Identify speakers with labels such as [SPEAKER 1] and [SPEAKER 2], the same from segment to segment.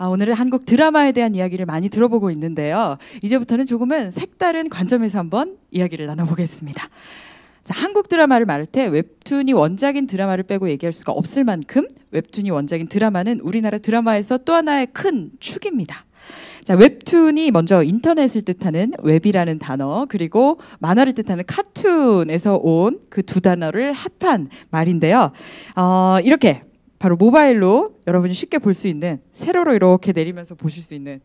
[SPEAKER 1] 아, 오늘은 한국 드라마에 대한 이야기를 많이 들어보고 있는데요. 이제부터는 조금은 색다른 관점에서 한번 이야기를 나눠보겠습니다. 자, 한국 드라마를 말할 때 웹툰이 원작인 드라마를 빼고 얘기할 수가 없을 만큼 웹툰이 원작인 드라마는 우리나라 드라마에서 또 하나의 큰 축입니다. 자, 웹툰이 먼저 인터넷을 뜻하는 웹이라는 단어, 그리고 만화를 뜻하는 카툰에서 온 그 두 단어를 합한 말인데요. 어, 이렇게 바로 모바일로 여러분이 쉽게 볼 수 있는 세로로 이렇게 내리면서 보실 수 있는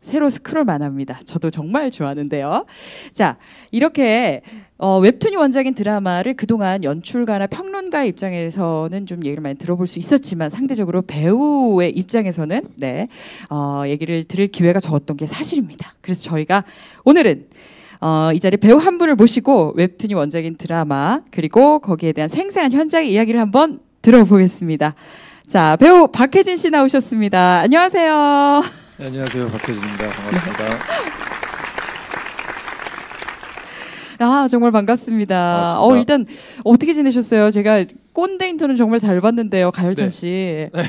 [SPEAKER 1] 세로 스크롤만 합니다. 저도 정말 좋아하는데요. 자, 이렇게 어, 웹툰이 원작인 드라마를 그동안 연출가나 평론가의 입장에서는 좀 얘기를 많이 들어볼 수 있었지만 상대적으로 배우의 입장에서는 네, 어, 얘기를 들을 기회가 적었던 게 사실입니다. 그래서 저희가 오늘은 어, 이 자리에 배우 한 분을 모시고 웹툰이 원작인 드라마 그리고 거기에 대한 생생한 현장의 이야기를 한번 들어보겠습니다. 자, 배우 박혜진 씨 나오셨습니다. 안녕하세요.
[SPEAKER 2] 네, 안녕하세요. 박혜진입니다. 반갑습니다. 네.
[SPEAKER 1] 아, 정말 반갑습니다. 반갑습니다. 어, 일단 어떻게 지내셨어요? 제가 꼰대 인턴은 정말 잘 봤는데요, 가열찬 네. 씨.
[SPEAKER 2] 네.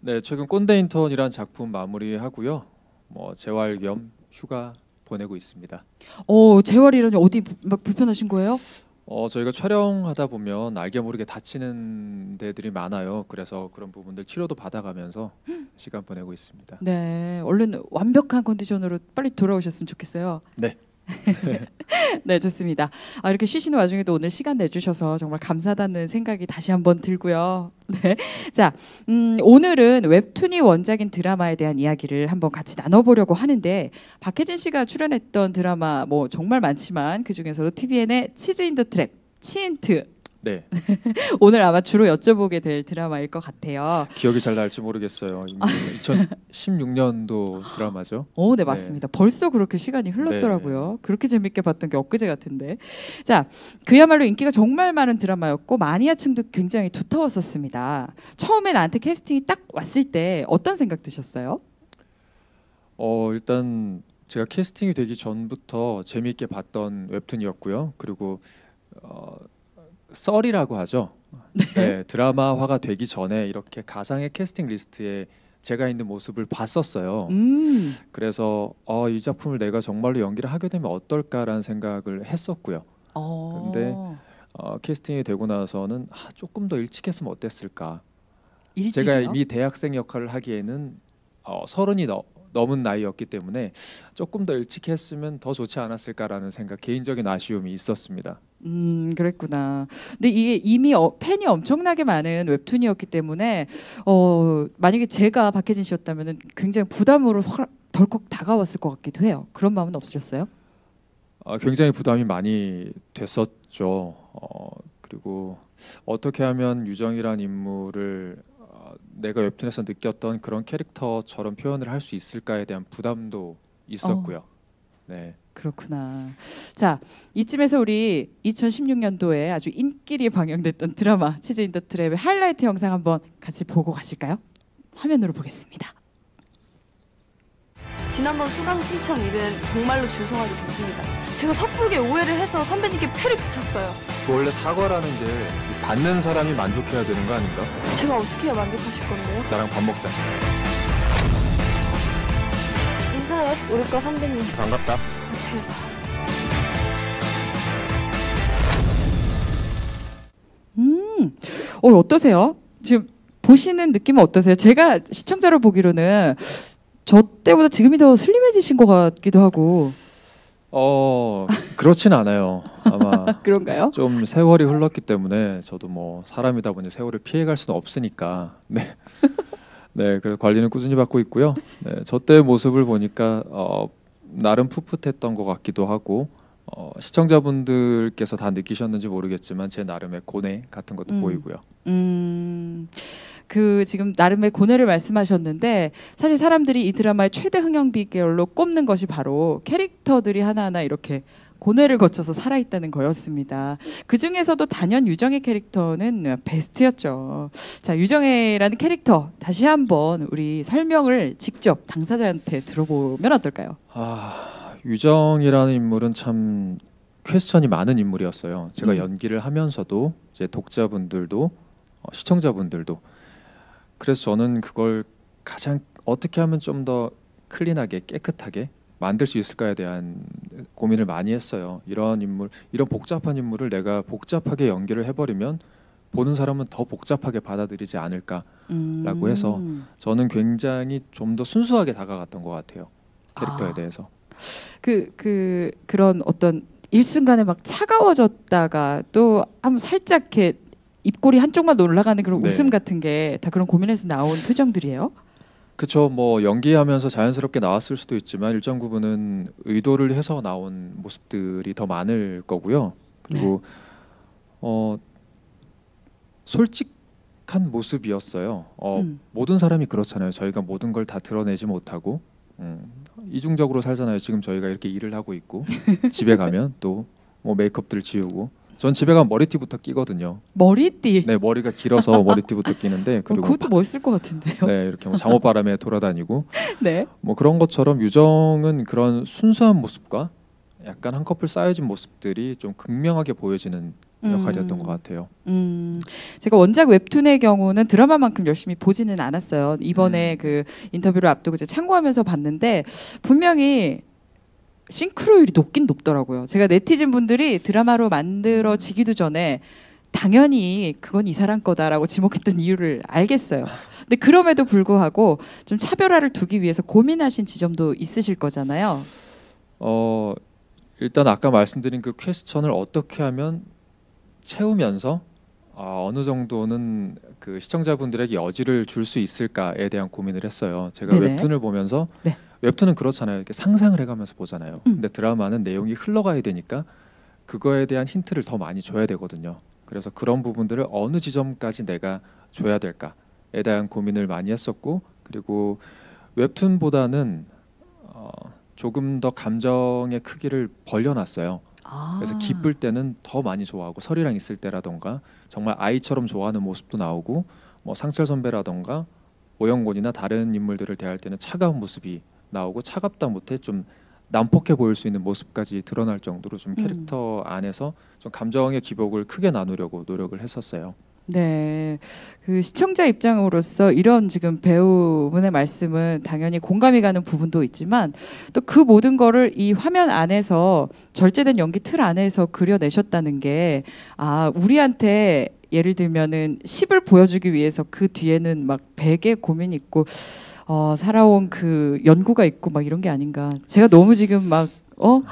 [SPEAKER 2] 네 최근 꼰대 인턴이라는 작품 마무리하고요. 뭐 재활 겸 휴가 보내고 있습니다.
[SPEAKER 1] 어, 재활이라니 어디 부, 불편하신 거예요?
[SPEAKER 2] 어, 저희가 촬영하다 보면 알게 모르게 다치는 데들이 많아요. 그래서 그런 부분들 치료도 받아가면서 시간 보내고 있습니다. 네, 얼른
[SPEAKER 1] 완벽한 컨디션으로 빨리 돌아오셨으면 좋겠어요. 네, 네, 좋습니다. 아, 이렇게 쉬시는 와중에도 오늘 시간 내주셔서 정말 감사하다는 생각이 다시 한번 들고요. 네. 자, 음, 오늘은 웹툰이 원작인 드라마에 대한 이야기를 한번 같이 나눠보려고 하는데, 박혜진 씨가 출연했던 드라마 뭐 정말 많지만, 그 중에서도 TVN의 치즈 인더 트랩, 치인트
[SPEAKER 2] 네.
[SPEAKER 1] 오늘 아마 주로 여쭤보게 될 드라마일 것
[SPEAKER 2] 같아요. 기억이 잘 날지 모르겠어요. 2016년도 아. 드라마죠. 어, 네 맞습니다. 네.
[SPEAKER 1] 벌써 그렇게 시간이 네. 흘렀더라고요. 네. 그렇게 재밌게 봤던 게 엊그제 같은데. 자, 그야말로 인기가 정말 많은 드라마였고 마니아층도 굉장히 두터웠었습니다. 처음에 나한테 캐스팅이 딱 왔을 때 어떤 생각
[SPEAKER 2] 드셨어요? 어, 일단 제가 캐스팅이 되기 전부터 재미있게 봤던 웹툰이었고요. 그리고 어, 썰이라고 하죠. 네. 네, 드라마화가 되기 전에 이렇게 가상의 캐스팅 리스트에 제가 있는 모습을 봤었어요. 음. 그래서 어, 이 작품을 내가 정말로 연기를 하게 되면 어떨까라는 생각을 했었고요. 어. 근데 어, 캐스팅이 되고 나서는 아, 조금 더 일찍 했으면 어땠을까. 일찍이요? 제가 이미 대학생 역할을 하기에는 어, 서른이 넘 넘은 나이였기 때문에 조금 더 일찍 했으면 더 좋지 않았을까라는 생각 개인적인 아쉬움이 있었습니다.
[SPEAKER 1] 음, 그랬구나. 근데 이게 이미 어, 팬이 엄청나게 많은 웹툰이었기 때문에 어, 만약에 제가 박혜진 씨였다면 굉장히 부담으로 확, 덜컥 다가왔을 것 같기도 해요. 그런 마음은 없으셨어요?
[SPEAKER 2] 아, 굉장히 부담이 많이 됐었죠. 어, 그리고 어떻게 하면 유정이란 인물을 어, 내가 웹툰에서 느꼈던 그런 캐릭터처럼 표현을 할 수 있을까에 대한 부담도 있었고요. 어. 네.
[SPEAKER 1] 그렇구나. 자, 이쯤에서 우리 2016년도에 아주 인기리 방영됐던 드라마 치즈인 더 트랩의 하이라이트 영상 한번 같이 보고 가실까요? 화면으로 보겠습니다. 지난번 수강 신청 일은 정말로 죄송하게 됐습니다. 제가 섣부르게 오해를 해서 선배님께 패를 끼쳤어요.
[SPEAKER 2] 원래 사과라는 게 받는 사람이 만족해야 되는 거 아닌가?
[SPEAKER 1] 제가 어떻게 해야 만족하실 건데요? 나랑 밥 먹자. 인사해, 우리 과 선배님.
[SPEAKER 2] 반갑다.
[SPEAKER 1] 음, 어, 어떠세요? 지금 보시는 느낌은 어떠세요? 제가 시청자로 보기로는 저 때보다 지금이 더 슬림해지신 것 같기도 하고.
[SPEAKER 2] 어 그렇진 않아요. 아마 그런가요? 좀 세월이 흘렀기 때문에 저도 뭐 사람이다 보니 세월을 피해갈 수는 없으니까 네. 네, 그래서 관리는 꾸준히 받고 있고요. 네, 저때 모습을 보니까 어, 나름 풋풋했던 것 같기도 하고 어, 시청자분들께서 다 느끼셨는지 모르겠지만 제 나름의 고뇌 같은 것도 음. 보이고요.
[SPEAKER 1] 음. 그 지금 나름의 고뇌를 말씀하셨는데 사실 사람들이 이 드라마의 최대 흥행비결로 꼽는 것이 바로 캐릭터들이 하나하나 이렇게 고뇌를 거쳐서 살아있다는 거였습니다. 그 중에서도 단연 유정의 캐릭터는 베스트였죠. 자, 유정의라는 캐릭터 다시 한번 우리 설명을 직접 당사자한테 들어보면 어떨까요?
[SPEAKER 2] 아, 유정이라는 인물은 참 퀘스천이 많은 인물이었어요. 제가 음. 연기를 하면서도 이제 독자분들도 어, 시청자분들도 그래서 저는 그걸 가장 어떻게 하면 좀 더 클린하게 깨끗하게 만들 수 있을까에 대한 고민을 많이 했어요. 이런 인물, 이런 복잡한 인물을 내가 복잡하게 연기를 해버리면 보는 사람은 더 복잡하게 받아들이지 않을까라고 음. 해서 저는 굉장히 좀 더 순수하게 다가갔던 것 같아요. 캐릭터에 아. 대해서.
[SPEAKER 1] 그, 그, 그런 어떤 일순간에 막 차가워졌다가 또 한번 살짝 이렇게 입꼬리 한쪽만 올라가는 그런 네. 웃음 같은 게 다 그런 고민에서 나온 표정들이에요?
[SPEAKER 2] 그렇죠뭐 연기하면서 자연스럽게 나왔을 수도 있지만 일정 부분은 의도를 해서 나온 모습들이 더 많을 거고요. 그리고 네. 어 솔직한 모습이었어요. 어 음. 모든 사람이 그렇잖아요. 저희가 모든 걸 다 드러내지 못하고 음, 이중적으로 살잖아요. 지금 저희가 이렇게 일을 하고 있고 집에 가면 또 뭐 메이크업들 지우고 전 집에 가면 머리띠부터 끼거든요. 머리띠? 네, 머리가 길어서 머리띠부터 끼는데 그리고 그것도
[SPEAKER 1] 멋있을 것 같은데요. 네, 이렇게 뭐 장어바람에
[SPEAKER 2] 돌아다니고 네. 뭐 그런 것처럼 유정은 그런 순수한 모습과 약간 한 커플 쌓여진 모습들이 좀 극명하게 보여지는 역할이었던 음. 것 같아요. 음.
[SPEAKER 1] 제가 원작 웹툰의 경우는 드라마만큼 열심히 보지는 않았어요. 이번에 음. 그 인터뷰를 앞두고 이제 참고하면서 봤는데 분명히 싱크로율이 높긴 높더라고요. 제가 네티즌 분들이 드라마로 만들어지기도 전에 당연히 그건 이 사람 거다라고 지목했던 이유를 알겠어요. 근데 그럼에도 불구하고 좀 차별화를 두기 위해서 고민하신 지점도 있으실 거잖아요.
[SPEAKER 2] 어 일단 아까 말씀드린 그 퀘스천을 어떻게 하면 채우면서 어, 어느 정도는 그 시청자분들에게 여지를 줄 수 있을까에 대한 고민을 했어요. 제가 네네. 웹툰을 보면서 네. 웹툰은 그렇잖아요. 이렇게 상상을 해가면서 보잖아요. 음. 근데 드라마는 내용이 흘러가야 되니까 그거에 대한 힌트를 더 많이 줘야 되거든요. 그래서 그런 부분들을 어느 지점까지 내가 줘야 될까에 대한 고민을 많이 했었고 그리고 웹툰보다는 어, 조금 더 감정의 크기를 벌려놨어요.
[SPEAKER 1] 아. 그래서 기쁠
[SPEAKER 2] 때는 더 많이 좋아하고 설이랑 있을 때라던가 정말 아이처럼 좋아하는 모습도 나오고 뭐 상철 선배라던가 오영곤이나 다른 인물들을 대할 때는 차가운 모습이 나오고 차갑다 못해 좀 난폭해 보일 수 있는 모습까지 드러날 정도로 좀 음. 캐릭터 음. 안에서 좀 감정의 기복을 크게 나누려고 노력을 했었어요.
[SPEAKER 1] 네. 그 시청자 입장으로서 이런 지금 배우분의 말씀은 당연히 공감이 가는 부분도 있지만 또 그 모든 거를 이 화면 안에서 절제된 연기 틀 안에서 그려내셨다는 게 아, 우리한테 예를 들면은 10을 보여주기 위해서 그 뒤에는 막 100의 고민 있고 어, 살아온 그 연구가 있고 막 이런 게 아닌가. 제가 너무 지금 막 어?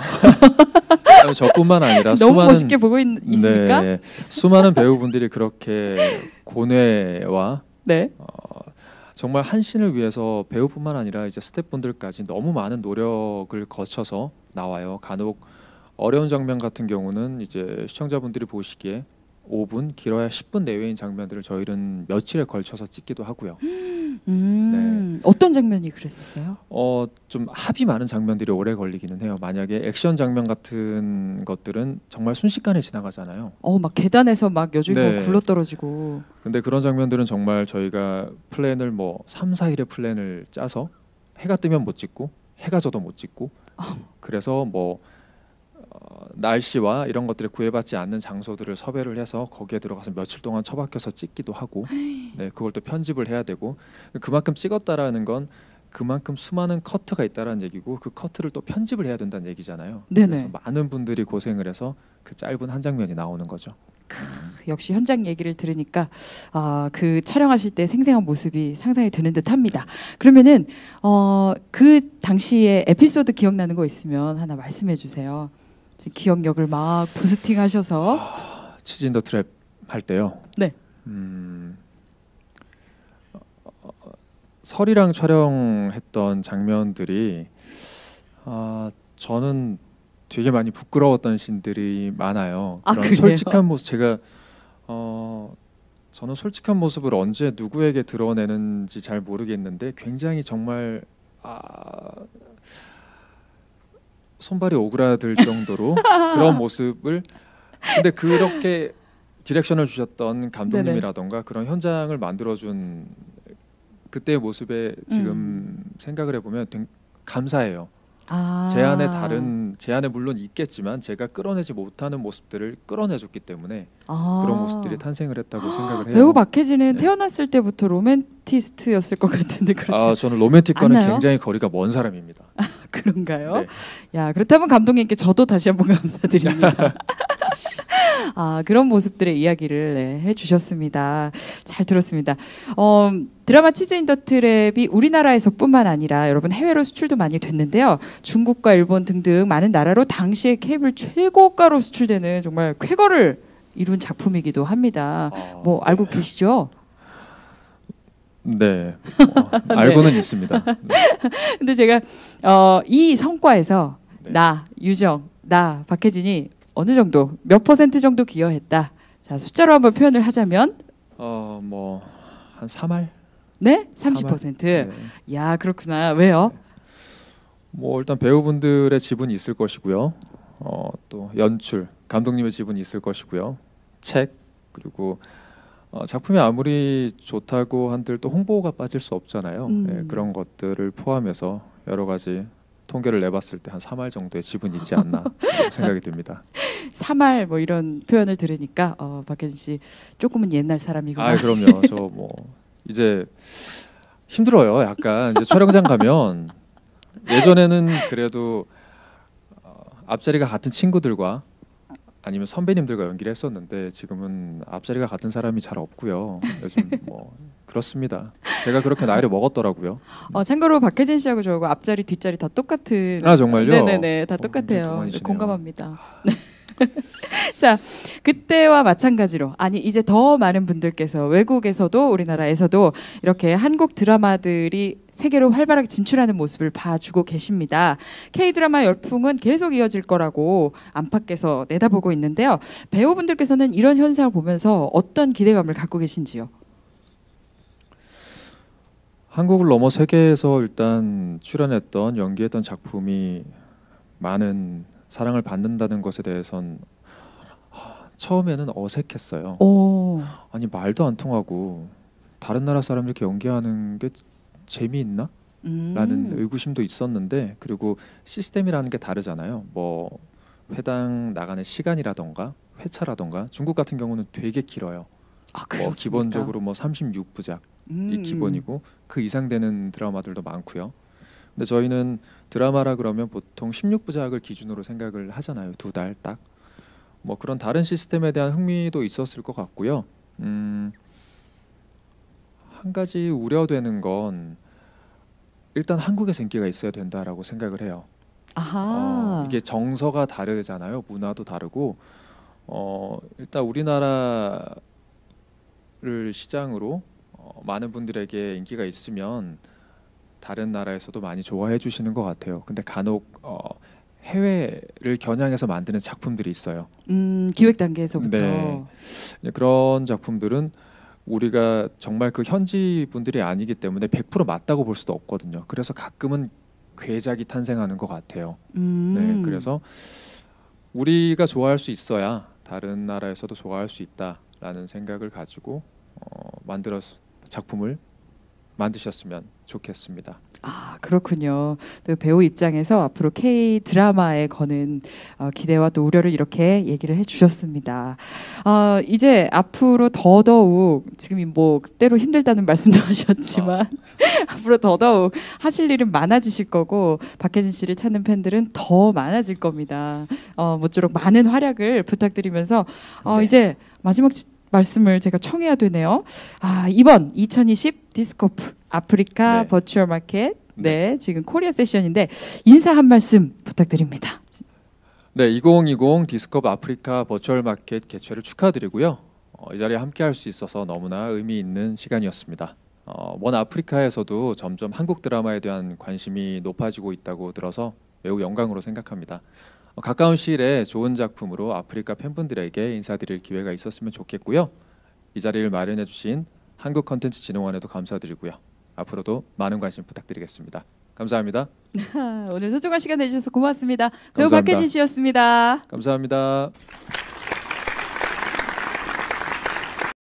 [SPEAKER 2] 저뿐만 아니라 너무 수많은, 멋있게 보고 있, 있습니까? 네, 수많은 배우분들이 그렇게 고뇌와 네. 어, 정말 한신을 위해서 배우뿐만 아니라 이제 스태프분들까지 너무 많은 노력을 거쳐서 나와요. 간혹 어려운 장면 같은 경우는 이제 시청자분들이 보시기에 5분 길어야 10분 내외인 장면들을 저희는 며칠에 걸쳐서 찍기도 하고요.
[SPEAKER 1] 음, 네. 어떤 장면이 그랬었어요?
[SPEAKER 2] 어, 좀 합이 많은 장면들이 오래 걸리기는 해요. 만약에 액션 장면 같은 것들은 정말 순식간에 지나가잖아요.
[SPEAKER 1] 어, 막 계단에서 막 여주인공 네.
[SPEAKER 2] 굴러떨어지고. 근데 그런 장면들은 정말 저희가 플랜을 뭐 3, 4일의 플랜을 짜서 해가 뜨면 못 찍고 해가 져도 못 찍고 어. 그래서 뭐 날씨와 이런 것들을 구애받지 않는 장소들을 섭외를 해서 거기에 들어가서 며칠 동안 처박혀서 찍기도 하고 네 그걸 또 편집을 해야 되고 그만큼 찍었다라는 건 그만큼 수많은 커트가 있다라는 얘기고 그 커트를 또 편집을 해야 된다는 얘기잖아요. 네네. 그래서 많은 분들이 고생을 해서 그 짧은 한 장면이 나오는 거죠. 크,
[SPEAKER 1] 역시 현장 얘기를 들으니까 어, 그 촬영하실 때 생생한 모습이 상상이 되는 듯합니다. 그러면은 어, 그당시에 에피소드 기억나는 거 있으면 하나 말씀해 주세요. 기억력을 막 부스팅하셔서 아,
[SPEAKER 2] 치즈인 더 트랩 할 때요.
[SPEAKER 1] 네. 음,
[SPEAKER 2] 어, 어, 설이랑 촬영했던 장면들이 아, 저는 되게 많이 부끄러웠던 신들이 많아요. 아, 그런 그 솔직한 모습 제가 어, 저는 솔직한 모습을 언제 누구에게 드러내는지 잘 모르겠는데 굉장히 정말 아, 손발이 오그라들 정도로 그런 모습을 근데 그렇게 디렉션을 주셨던 감독님이라던가 네네. 그런 현장을 만들어준 그때의 모습에 지금 음. 생각을 해보면 감사해요. 아. 제 안에 다른 제 안에 물론 있겠지만 제가 끌어내지 못하는 모습들을 끌어내줬기 때문에 아. 그런 모습들이 탄생을 했다고 아. 생각을 해요. 배우 박해진은
[SPEAKER 1] 네. 태어났을 때부터 로맨티스트였을 것 같은데 그렇죠? 아 저는 로맨틱과는 굉장히
[SPEAKER 2] 거리가 먼 사람입니다.
[SPEAKER 1] 그런가요? 네. 야 그렇다면 감독님께 저도 다시 한번 감사드립니다. 아 그런 모습들의 이야기를 네, 해주셨습니다. 잘 들었습니다. 어, 드라마 치즈 인 더 트랩이 우리나라에서뿐만 아니라 여러분 해외로 수출도 많이 됐는데요. 중국과 일본 등등 많은 나라로 당시의 케이블 최고가로 수출되는 정말 쾌거를 이룬 작품이기도 합니다. 어. 뭐 알고 계시죠?
[SPEAKER 2] 네. 어, 알고는 네. 있습니다. 네.
[SPEAKER 1] 근데 제가 어, 이 성과에서 네. 나 유정 나 박혜진이 어느 정도 몇 퍼센트 정도 기여했다. 자 숫자로 한번 표현을 하자면
[SPEAKER 2] 어 뭐 한 3할?
[SPEAKER 1] 네, 30%. 네. 야 그렇구나. 왜요? 네.
[SPEAKER 2] 뭐 일단 배우분들의 지분이 있을 것이고요. 어또 연출 감독님의 지분이 있을 것이고요. 책 그리고 어, 작품이 아무리 좋다고 한들 또 홍보가 빠질 수 없잖아요. 음. 예, 그런 것들을 포함해서 여러 가지 통계를 내봤을 때 한 3할 정도의 지분이 있지 않나 생각이 듭니다.
[SPEAKER 1] 3할 뭐 이런 표현을 들으니까 어, 박혜씨 조금은 옛날 사람이구나. 아 그럼요. 저
[SPEAKER 2] 뭐 이제 힘들어요. 약간 이제 촬영장 가면 예전에는 그래도 어, 앞자리가 같은 친구들과 아니면 선배님들과 연기를 했었는데 지금은 앞자리가 같은 사람이 잘 없고요. 요즘 뭐 그렇습니다. 제가 그렇게 나이를 먹었더라고요.
[SPEAKER 1] 어, 참고로 박혜진 씨하고 저하고 앞자리 뒷자리 다 똑같은. 아 정말요? 네네네 다 어, 똑같아요. 어, 공감합니다. 아. 네. 자, 그때와 마찬가지로 아니 이제 더 많은 분들께서 외국에서도 우리나라에서도 이렇게 한국 드라마들이 세계로 활발하게 진출하는 모습을 봐주고 계십니다. K-드라마 열풍은 계속 이어질 거라고 안팎에서 내다보고 있는데요. 배우분들께서는 이런 현상을 보면서 어떤 기대감을 갖고 계신지요?
[SPEAKER 2] 한국을 넘어 세계에서 일단 출연했던 연기했던 작품이 많은 사랑을 받는다는 것에 대해선 아, 처음에는 어색했어요. 오. 아니 말도 안 통하고 다른 나라 사람 이렇게 연기하는 게 재미있나? 음. 라는 의구심도 있었는데 그리고 시스템이라는 게 다르잖아요. 뭐 회당 나가는 시간이라던가 회차라던가 중국 같은 경우는 되게 길어요. 아, 뭐 기본적으로 뭐 36부작 음. 이 기본이고 그 이상 되는 드라마들도 많고요. 근데 저희는 드라마라 그러면 보통 16부작을 기준으로 생각을 하잖아요. 두 달 딱. 뭐 그런 다른 시스템에 대한 흥미도 있었을 것 같고요. 음, 한 가지 우려되는 건 일단 한국에서 인기가 있어야 된다라고 생각을 해요. 아하. 어, 이게 정서가 다르잖아요. 문화도 다르고 어, 일단 우리나라를 시장으로 어, 많은 분들에게 인기가 있으면 다른 나라에서도 많이 좋아해 주시는 것 같아요. 근데 간혹 어, 해외를 겨냥해서 만드는 작품들이 있어요.
[SPEAKER 1] 음, 기획 단계에서부터 네.
[SPEAKER 2] 그런 작품들은 우리가 정말 그 현지 분들이 아니기 때문에 100% 맞다고 볼 수도 없거든요. 그래서 가끔은 괴작이 탄생하는 것 같아요. 음. 네, 그래서 우리가 좋아할 수 있어야 다른 나라에서도 좋아할 수 있다라는 생각을 가지고 어, 만들어 작품을 만드셨으면 좋겠습니다.
[SPEAKER 1] 아 그렇군요. 또 배우 입장에서 앞으로 K 드라마에 거는 어, 기대와 또 우려를 이렇게 얘기를 해주셨습니다. 어, 이제 앞으로 더더욱 지금 뭐 때로 힘들다는 말씀도 하셨지만 아. 앞으로 더더욱 하실 일은 많아지실 거고 박혜진 씨를 찾는 팬들은 더 많아질 겁니다. 어, 모쪼록 많은 활약을 부탁드리면서 어, 네. 이제 마지막 말씀을 제가 청해야 되네요. 아, 이번 2020 디스코프 아프리카 네. 버추얼 마켓 네. 네, 지금 코리아 세션인데 인사 한 말씀 부탁드립니다.
[SPEAKER 2] 네, 2020 디스컵 아프리카 버추얼 마켓 개최를 축하드리고요. 어, 이 자리에 함께할 수 있어서 너무나 의미 있는 시간이었습니다. 어, 먼 아프리카에서도 점점 한국 드라마에 대한 관심이 높아지고 있다고 들어서 매우 영광으로 생각합니다. 가까운 시일에 좋은 작품으로 아프리카 팬분들에게 인사드릴 기회가 있었으면 좋겠고요. 이 자리를 마련해 주신 한국 컨텐츠 진흥원에도 감사드리고요. 앞으로도 많은 관심 부탁드리겠습니다. 감사합니다.
[SPEAKER 1] 오늘 소중한 시간 내주셔서 고맙습니다. 배우 박혜진 씨였습니다.
[SPEAKER 2] 감사합니다.